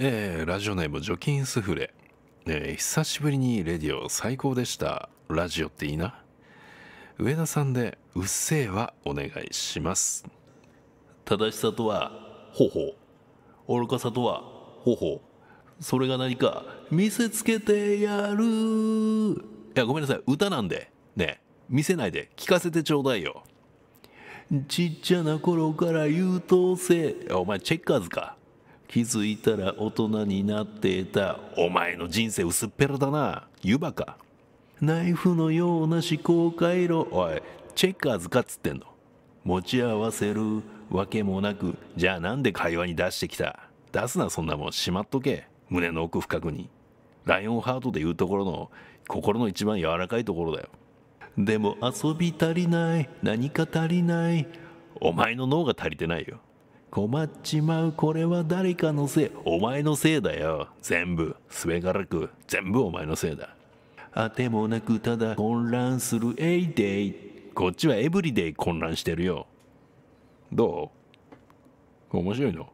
えー、ラジオネーム除菌スフレ、えー、久しぶりにレディオ最高でしたラジオっていいな上田さんで「うっせえはお願いします」正しさとは頬愚かさとは頬それが何か見せつけてやるいやごめんなさい歌なんでね見せないで聞かせてちょうだいよちっちゃな頃から優等生お前チェッカーズか気づいたら大人になっていたお前の人生薄っぺらだな湯葉かナイフのような思考回路おいチェッカーズかっつってんの持ち合わせるわけもなくじゃあなんで会話に出してきた出すなそんなもんしまっとけ胸の奥深くにライオンハートでいうところの心の一番柔らかいところだよでも遊び足りない何か足りないお前の脳が足りてないよ困っちまうこれは誰かのせいお前のせいだよ全部すべからく全部お前のせいだあてもなくただ混乱するエイデイこっちはエブリデイ混乱してるよどう面白いの